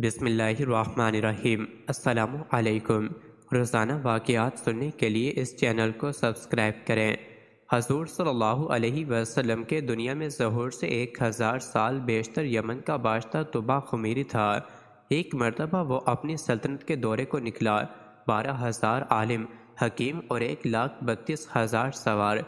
बिसमीम् अल्लाम रोज़ाना वाक़ात सुनने के लिए इस चैनल को सब्सक्राइब करें हजूर सल्लल्लाहु अलैहि वसल्लम के दुनिया में जहूर से एक हज़ार साल बेशतर यमन का बाशता तुबा खमीरी था एक मरतबा वो अपनी सल्तनत के दौरे को निकला बारह हज़ार आलिम हकीम और एक लाख बत्तीस हज़ार सवार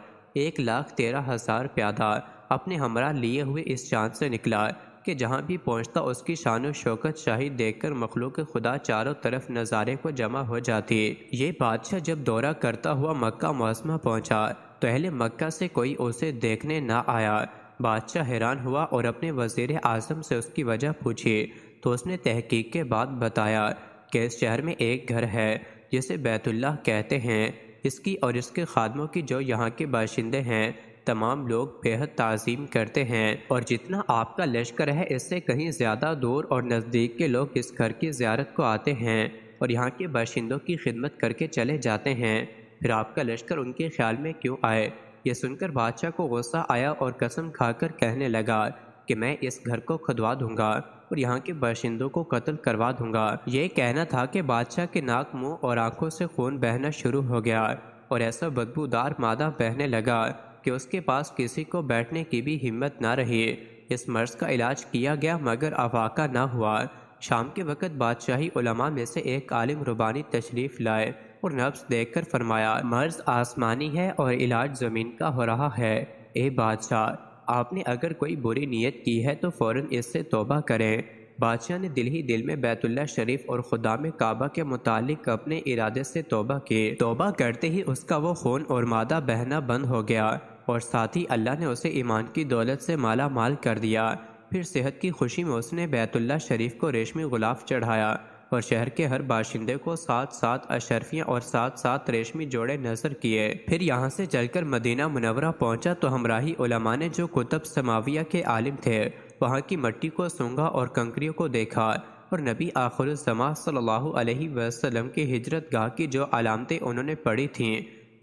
एक लाख तेरह हज़ार प्यादा अपने हमरा लिए हुए इस चांद से निकला के जहाँ भी पहुँचता उसकी शान शौकत शाही देख कर मखलूक खुदा चारों तरफ नज़ारे को जमा हो जाती ये बादशाह जब दौरा करता हुआ मक्का मौसमा पहुँचा तो अहले मक्का से कोई उसे देखने ना आया बादशाह हैरान हुआ और अपने वजीर आजम से उसकी वजह पूछी तो उसने तहकीक के बाद बताया कि इस शहर में एक घर है जिसे बैतुल्ला कहते हैं इसकी और इसके खादमों की जो यहाँ के बाशिंदे हैं तमाम लोग बेहद तज़ीम करते हैं और जितना आपका लश्कर है इससे कहीं ज़्यादा दूर और नज़दीक के लोग इस घर की ज्यारत को आते हैं और यहाँ के बाशिंदों की खिदमत करके चले जाते हैं फिर आपका लश्कर उनके ख्याल में क्यों आए यह सुनकर बादशाह को गुस्सा आया और कसम खाकर कहने लगा कि मैं इस घर को खुदवा दूंगा और यहाँ के बाशिंदों को कत्ल करवा दूंगा ये कहना था कि बादशाह के नाक मुंह और आंखों से खून बहना शुरू हो गया और ऐसा बदबूदार मादा बहने लगा कि उसके पास किसी को बैठने की भी हिम्मत ना रही इस मर्ज का इलाज किया गया मगर अवाका ना हुआ शाम के वक़्त बादशाही उलमा में से एक आलिम रुबानी तशरीफ़ लाए और नब्स देख कर फरमाया मर्ज आसमानी है और इलाज ज़मीन का हो रहा है ए बादशाह आपने अगर कोई बुरी नीयत की है तो फ़ौर इससे तोबा करें बादशाह ने दिल ही दिल में बैतुल्ला शरीफ और खुदा में काबा के मुतालिक अपने इरादे से तोबा की तोबा करते ही उसका वो खून और मादा बहना बंद हो गया और साथ ही अल्लाह ने उसे ईमान की दौलत से माला माल कर दिया फिर सेहत की खुशी में उसने बैतुल्ला शरीफ को रेशमी गुलाब चढ़ाया और शहर के हर बाशिंदे को साथ सात अशरफियाँ और साथ साथ रेशमी जोड़े नजर किए फिर यहाँ से चलकर मदीना मुनवरा पहुँचा तो हमराही उलमा ने जो कुतब समाविया के आलिम थे वहाँ की मट्टी को सूंघा और कंकरियों को देखा और नबी आखिर समा सल्लल्लाहु अलैहि वसल्लम के हिजरत गाह की जो अलामतें उन्होंने पढ़ी थीं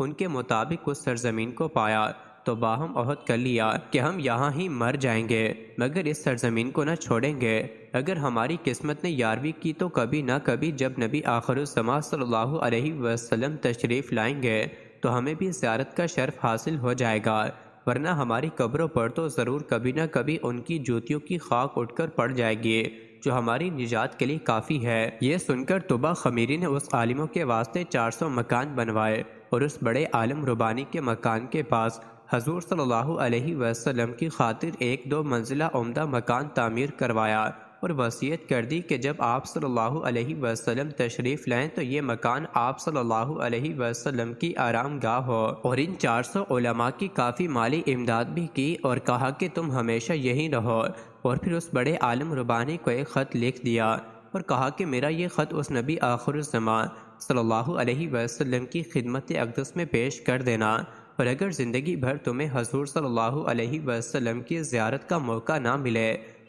उनके मुताबिक उस सरजमीन को पाया तो बाहम अहद कर लिया कि हम यहाँ ही मर जाएंगे मगर इस सरजमीन को न छोड़ेंगे अगर हमारी किस्मत ने यारवी की तो कभी ना कभी जब नबी आखरुसमा सल्लल्लाहु अलैहि वसल्लम तशरीफ़ लाएंगे तो हमें भी ज्यारत का शर्फ हासिल हो जाएगा वरना हमारी कब्रों पर तो ज़रूर कभी ना कभी उनकी जूतियों की खाक उठकर पड़ जाएगी जो हमारी निजात के लिए काफ़ी है ये सुनकर तुबा खमीरी ने उस आलिमों के वास्ते 400 मकान बनवाए और उस बड़े आलम रुबानी के मकान के पास हजूर सल्हसम की खातिर एक दो मंजिला उमदा मकान तामीर करवाया और वसीयत कर दी कि जब आप सल्लल्लाहु अलैहि वसल्लम तशरीफ़ लाएं तो ये मकान आप सल्लल्लाहु अलैहि वसल्लम की आराम गाह हो और इन चार सौ की काफ़ी माली इमदाद भी की और कहा कि तुम हमेशा यहीं रहो और फिर उस बड़े आलम रुबानी को एक ख़त लिख दिया और कहा कि मेरा ये ख़त उस नबी आखिर समा सल्ला वसलम की खिदमत अकदस में पेश कर देना और अगर ज़िंदगी भर तुम्हें हजूर सल्लल्लाहु अलैहि वसल्लम की ज़्यारत का मौका ना मिले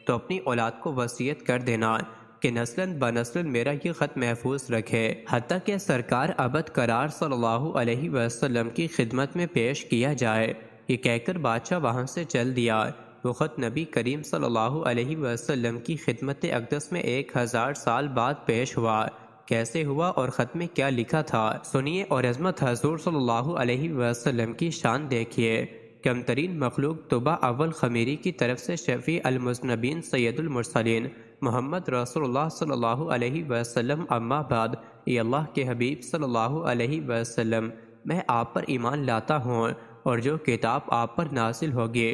तो अपनी औलाद को वसीयत कर देना कि नस्लन ब नस्लन मेरा ये ख़त महफूज रखे हती के सरकार अबद करार सल्लल्लाहु अलैहि वसल्लम की खिदमत में पेश किया जाए ये कहकर बादशाह वहाँ से चल दिया वो ख़त नबी करीम सल्लल्लाहु अलैहि वसल्लम की खिदमत अकदस में एक हज़ार साल बाद पेश हुआ कैसे हुआ और ख़त में क्या लिखा था सुनिए और अजमत हजूर सल्लाम की शान देखिए कमतरीन मखलूक तोबा अव्वल खमीरी की तरफ से शफ़ी अलमुजनबीन सैदुलमरसलिन मोहम्मद रसोल सल्ला अम्माबाद अल्लाह के हबीब सल्हसम मैं आप पर ईमान लाता हूँ और जो किताब आप पर नासिल होगी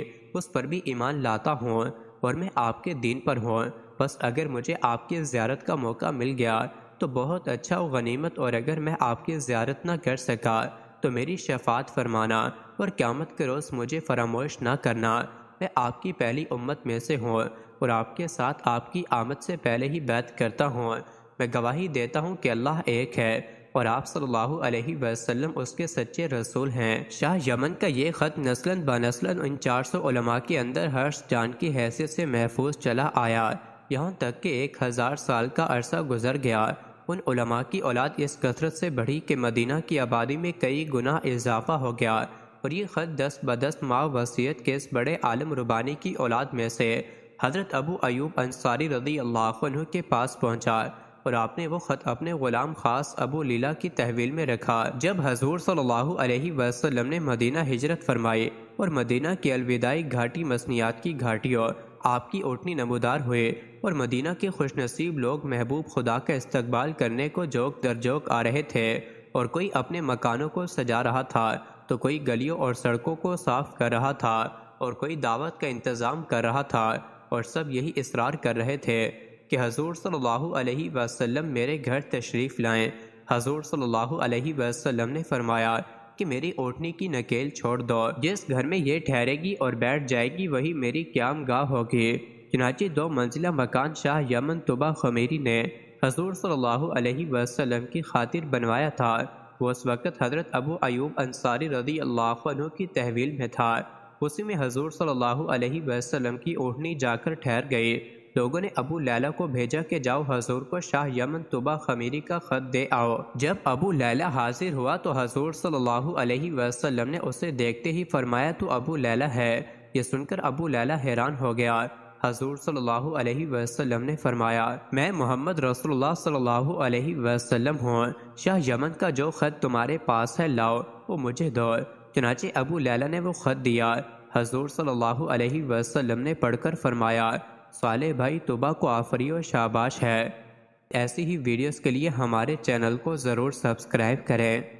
उस पर भी ईमान लाता हूँ और मैं आपके दीन पर हूँ बस अगर मुझे आपकी ज्यारत का मौका मिल गया तो बहुत अच्छा और गनीमत और अगर मैं आपकी ज्यारत ना कर सका तो मेरी शफात फरमाना और क़्यामत के रोज़ मुझे फरामोश ना करना मैं आपकी पहली उम्मत में से हूँ और आपके साथ आपकी आमद से पहले ही बैत करता हूँ मैं गवाही देता हूँ कि अल्लाह एक है और आप सल्लल्लाहु अलैहि वसल्लम उसके सच्चे रसूल हैं शाह यमन का ये ख़त नस्लन नस्लन उन चार सौ के अंदर हर्ष जान की हैसियत से महफूज चला आया यहाँ तक कि एक हज़ार साल का अरसा गुजर गया उन उलमा की औलाद इस कसरत से बढ़ी कि मदीना की आबादी में कई गुना इजाफा हो गया और ये ख़त दस बदस माँ वसीयत के इस बड़े आलम रुबानी की औलाद में से हज़रत अबू अयूब अंसारी रदी अल्लाह के पास पहुँचा और आपने वो ख़त अपने ग़ुलाम ख़ास अबू लीला की तहवील में रखा जब हजूर सल्लल्लाहु अलैहि वसल्लम ने मदीना हिजरत फरमाई और मदीना की अलविदाई घाटी मसनियात की घाटियों आपकी ओटनी नमोदार हुए और मदीना के खुशनसीब लोग महबूब खुदा का इस्तकबाल करने को जोक दर जोक आ रहे थे और कोई अपने मकानों को सजा रहा था तो कोई गलियों और सड़कों को साफ कर रहा था और कोई दावत का इंतज़ाम कर रहा था और सब यही इसरार कर रहे थे कि हजूर सल्लल्लाहु अलैहि वसल्लम मेरे घर तशरीफ़ लाएं हजूर सल्लल्लाहु अलैहि वसल्लम ने फरमाया कि मेरी ओटनी की नकेल छोड़ दो जिस घर में ये ठहरेगी और बैठ जाएगी वही मेरी क्याम गाह होगी चनाची दो मंजिला मकान शाह यमन तुबा खमेरी ने हजूर सल्लल्लाहु अलैहि वसल्लम की खातिर बनवाया था वो उस वक़्त हज़रत अबू अयूब अंसारी रदी अल्लाह की तहवील में था उसी में हजूर सल्लल्लाहु अलैहि वसल्लम की ओढ़नी जाकर ठहर गई लोगों ने अबू लैला को भेजा कि जाओ हजूर को शाह यमन तुबा खमीरी का खत दे आओ जब अबू लैला हाजिर हुआ तो हजूर सल्लल्लाहु अलैहि वसल्लम ने उसे देखते ही फरमाया तो अबू लैला है ये सुनकर अबू लैला हैरान हो गया हजूर सल्लल्लाहु अलैहि वसल्लम ने फरमाया मैं मोहम्मद रसूलुल्लाह सल्लल्लाहु अलैहि वसल्लम हूँ शाह यमन का जो ख़त तुम्हारे पास है लाओ वो मुझे दो चनाचे अबू लैला ने वो ख़त दिया हजूर सल्लल्लाहु अलैहि वसल्लम ने पढ़कर फरमाया साले भाई तुबा को आफरी और शाबाश है ऐसी ही वीडियोस के लिए हमारे चैनल को ज़रूर सब्सक्राइब करें